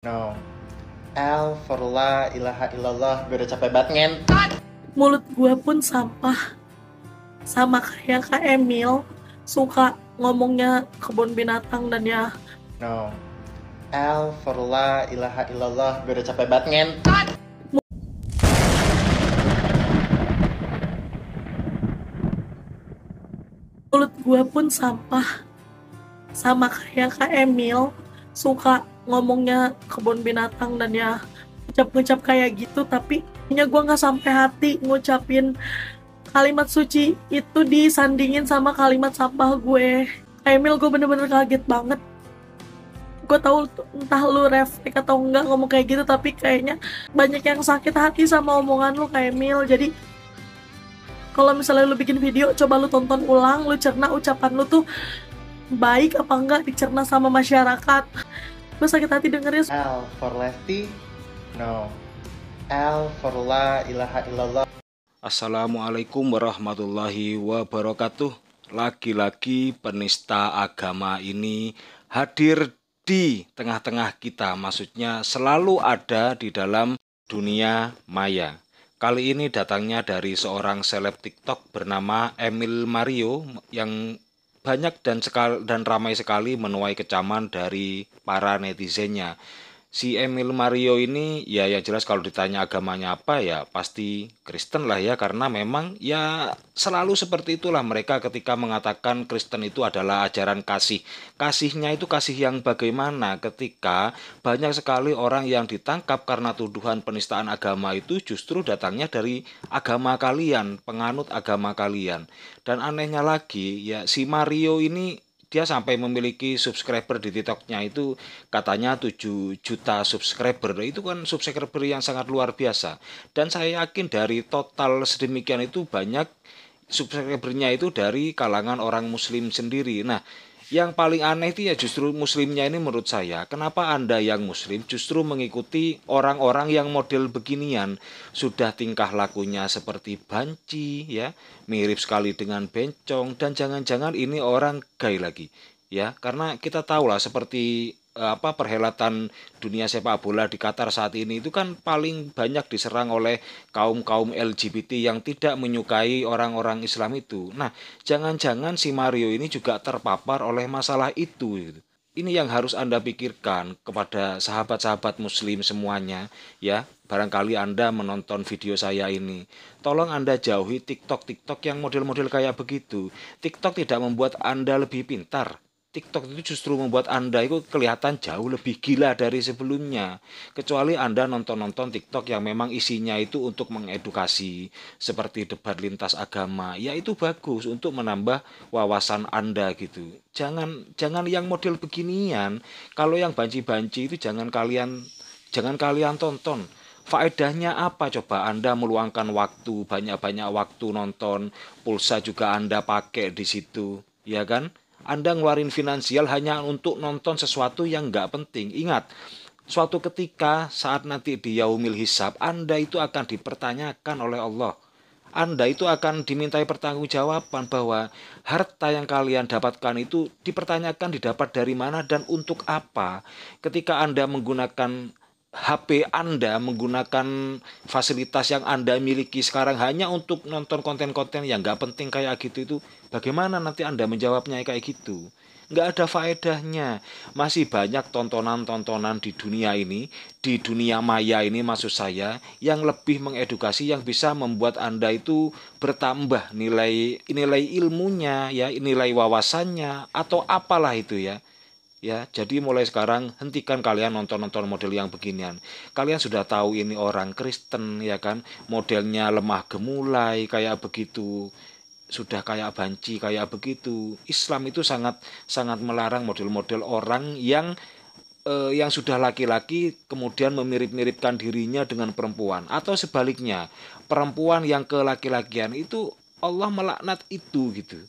No. L for la ilaha illallah gue udah capek banget ngentot. Mulut gue pun sampah. Sama kayak Kak Emil suka ngomongnya kebun binatang dan ya. No. L for la ilaha illallah gue udah capek banget ngentot. Mulut gue pun sampah. Sama kayak Kak Emil suka ngomongnya kebun binatang dan ya ucap ngecap kayak gitu tapi punya gue nggak sampai hati ngucapin kalimat suci itu disandingin sama kalimat sampah gue Emil gue bener-bener kaget banget gue tahu entah lu refleks atau enggak ngomong kayak gitu tapi kayaknya banyak yang sakit hati sama omongan lu kayak Emil jadi kalau misalnya lu bikin video coba lu tonton ulang lu cerna ucapan lu tuh baik apa enggak dicerna sama masyarakat Gue sakit hati dengernya. L for Lesti, no. L for La ilaha illallah. Assalamualaikum warahmatullahi wabarakatuh. Lagi-lagi penista agama ini hadir di tengah-tengah kita, maksudnya selalu ada di dalam dunia maya. Kali ini datangnya dari seorang seleb TikTok bernama Emil Mario yang banyak dan sekal dan ramai sekali menuai kecaman dari para netizennya si Emil Mario ini ya yang jelas kalau ditanya agamanya apa ya pasti Kristen lah ya karena memang ya selalu seperti itulah mereka ketika mengatakan Kristen itu adalah ajaran kasih. Kasihnya itu kasih yang bagaimana ketika banyak sekali orang yang ditangkap karena tuduhan penistaan agama itu justru datangnya dari agama kalian, penganut agama kalian. Dan anehnya lagi ya si Mario ini dia sampai memiliki subscriber di TikToknya itu katanya 7 juta subscriber itu kan subscriber yang sangat luar biasa dan saya yakin dari total sedemikian itu banyak subscribernya itu dari kalangan orang muslim sendiri nah yang paling aneh itu ya justru muslimnya ini menurut saya kenapa anda yang muslim justru mengikuti orang-orang yang model beginian sudah tingkah lakunya seperti banci ya mirip sekali dengan bencong dan jangan-jangan ini orang gay lagi ya karena kita tahulah seperti Eh, apa perhelatan dunia sepak bola di Qatar saat ini itu kan paling banyak diserang oleh kaum-kaum LGBT yang tidak menyukai orang-orang Islam itu. Nah, jangan-jangan si Mario ini juga terpapar oleh masalah itu. Gitu. Ini yang harus Anda pikirkan kepada sahabat-sahabat muslim semuanya ya. Barangkali Anda menonton video saya ini. Tolong Anda jauhi TikTok-TikTok yang model-model kayak begitu. TikTok tidak membuat Anda lebih pintar TikTok itu justru membuat Anda itu kelihatan jauh lebih gila dari sebelumnya. Kecuali Anda nonton-nonton TikTok yang memang isinya itu untuk mengedukasi seperti debat lintas agama. Ya itu bagus untuk menambah wawasan Anda gitu. Jangan jangan yang model beginian. Kalau yang banci-banci itu jangan kalian jangan kalian tonton. Faedahnya apa coba Anda meluangkan waktu, banyak-banyak waktu nonton, pulsa juga Anda pakai di situ, ya kan? Anda ngeluarin finansial hanya untuk nonton sesuatu yang nggak penting. Ingat, suatu ketika saat nanti di yaumil hisab, Anda itu akan dipertanyakan oleh Allah. Anda itu akan dimintai pertanggungjawaban bahwa harta yang kalian dapatkan itu dipertanyakan didapat dari mana dan untuk apa. Ketika Anda menggunakan HP Anda menggunakan fasilitas yang Anda miliki sekarang hanya untuk nonton konten-konten yang nggak penting kayak gitu itu bagaimana nanti Anda menjawabnya kayak gitu nggak ada faedahnya masih banyak tontonan-tontonan di dunia ini di dunia maya ini maksud saya yang lebih mengedukasi yang bisa membuat Anda itu bertambah nilai nilai ilmunya ya nilai wawasannya atau apalah itu ya ya jadi mulai sekarang hentikan kalian nonton-nonton model yang beginian kalian sudah tahu ini orang Kristen ya kan modelnya lemah gemulai kayak begitu sudah kayak banci kayak begitu Islam itu sangat sangat melarang model-model orang yang eh, yang sudah laki-laki kemudian memirip-miripkan dirinya dengan perempuan atau sebaliknya perempuan yang ke laki-lakian itu Allah melaknat itu gitu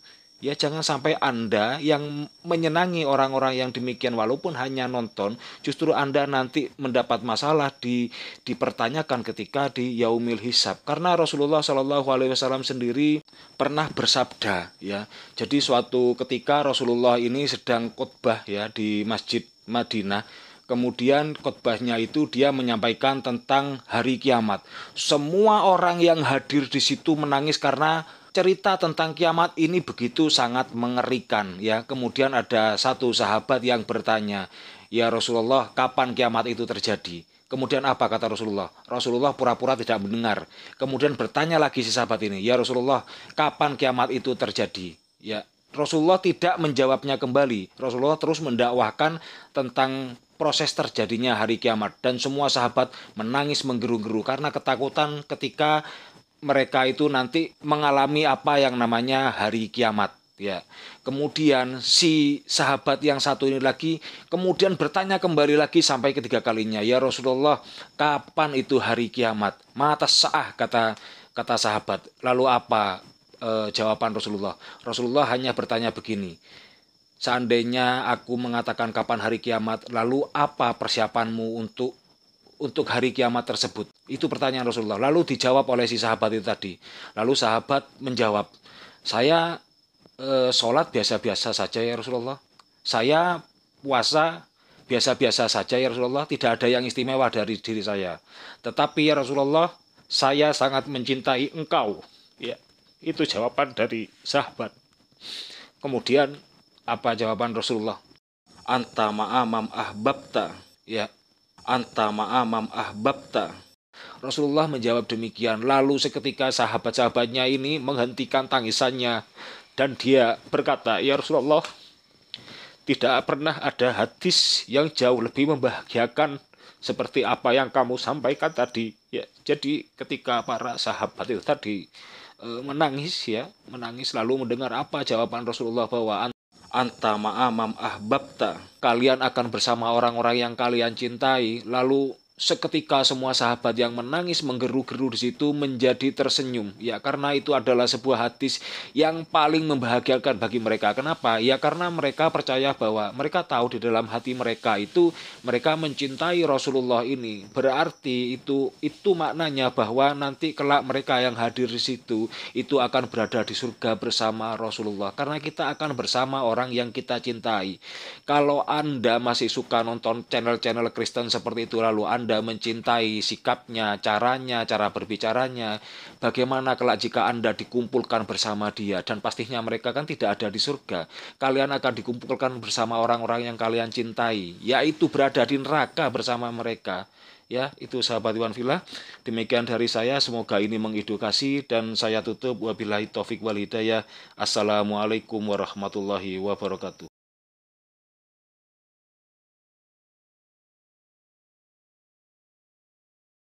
Ya jangan sampai Anda yang menyenangi orang-orang yang demikian walaupun hanya nonton, justru Anda nanti mendapat masalah di dipertanyakan ketika di Yaumil Hisab. Karena Rasulullah Shallallahu alaihi wasallam sendiri pernah bersabda ya. Jadi suatu ketika Rasulullah ini sedang khotbah ya di Masjid Madinah Kemudian khotbahnya itu dia menyampaikan tentang hari kiamat. Semua orang yang hadir di situ menangis karena cerita tentang kiamat ini begitu sangat mengerikan ya. Kemudian ada satu sahabat yang bertanya, "Ya Rasulullah, kapan kiamat itu terjadi?" Kemudian apa kata Rasulullah? Rasulullah pura-pura tidak mendengar. Kemudian bertanya lagi si sahabat ini, "Ya Rasulullah, kapan kiamat itu terjadi?" Ya, Rasulullah tidak menjawabnya kembali. Rasulullah terus mendakwahkan tentang proses terjadinya hari kiamat dan semua sahabat menangis menggeru-geru karena ketakutan ketika mereka itu nanti mengalami apa yang namanya hari kiamat ya. Kemudian si sahabat yang satu ini lagi kemudian bertanya kembali lagi sampai ketiga kalinya, "Ya Rasulullah, kapan itu hari kiamat?" "Mata sa'ah," kata kata sahabat. Lalu apa e, jawaban Rasulullah? Rasulullah hanya bertanya begini, "Seandainya aku mengatakan kapan hari kiamat, lalu apa persiapanmu untuk untuk hari kiamat tersebut? Itu pertanyaan Rasulullah. Lalu dijawab oleh si sahabat itu tadi. Lalu sahabat menjawab, saya e, sholat biasa-biasa saja ya Rasulullah. Saya puasa biasa-biasa saja ya Rasulullah. Tidak ada yang istimewa dari diri saya. Tetapi ya Rasulullah, saya sangat mencintai engkau. Ya, itu jawaban dari sahabat. Kemudian apa jawaban Rasulullah? Anta ma'amam ahbabta. Ya, anta ma'amam ahbabta. Rasulullah menjawab demikian. Lalu seketika sahabat-sahabatnya ini menghentikan tangisannya dan dia berkata, "Ya Rasulullah, tidak pernah ada hadis yang jauh lebih membahagiakan seperti apa yang kamu sampaikan tadi." Ya, jadi ketika para sahabat itu tadi e, menangis ya, menangis lalu mendengar apa jawaban Rasulullah bahwa anta ma'amam ahbabta kalian akan bersama orang-orang yang kalian cintai lalu seketika semua sahabat yang menangis menggeru-geru di situ menjadi tersenyum ya karena itu adalah sebuah hadis yang paling membahagiakan bagi mereka kenapa ya karena mereka percaya bahwa mereka tahu di dalam hati mereka itu mereka mencintai Rasulullah ini berarti itu itu maknanya bahwa nanti kelak mereka yang hadir di situ itu akan berada di surga bersama Rasulullah karena kita akan bersama orang yang kita cintai kalau Anda masih suka nonton channel-channel Kristen seperti itu lalu Anda anda mencintai sikapnya, caranya, cara berbicaranya, bagaimana kelak jika Anda dikumpulkan bersama dia dan pastinya mereka kan tidak ada di surga. Kalian akan dikumpulkan bersama orang-orang yang kalian cintai, yaitu berada di neraka bersama mereka. Ya, itu sahabat Iwan Villa. Demikian dari saya, semoga ini mengedukasi dan saya tutup wabillahi taufik wal hidayah. Assalamualaikum warahmatullahi wabarakatuh.